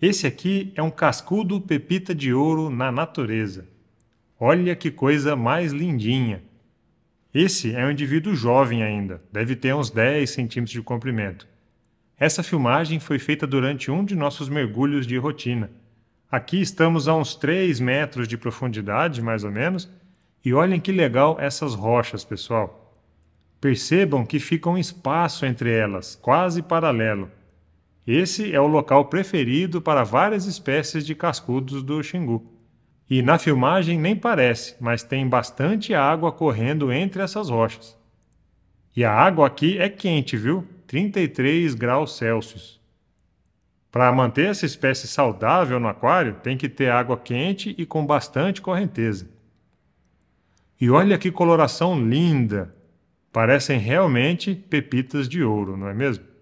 Esse aqui é um cascudo pepita de ouro na natureza. Olha que coisa mais lindinha! Esse é um indivíduo jovem ainda, deve ter uns 10 centímetros de comprimento. Essa filmagem foi feita durante um de nossos mergulhos de rotina. Aqui estamos a uns 3 metros de profundidade, mais ou menos, e olhem que legal essas rochas, pessoal. Percebam que fica um espaço entre elas, quase paralelo. Esse é o local preferido para várias espécies de cascudos do Xingu. E na filmagem nem parece, mas tem bastante água correndo entre essas rochas. E a água aqui é quente, viu? 33 graus Celsius. Para manter essa espécie saudável no aquário, tem que ter água quente e com bastante correnteza. E olha que coloração linda! Parecem realmente pepitas de ouro, não é mesmo?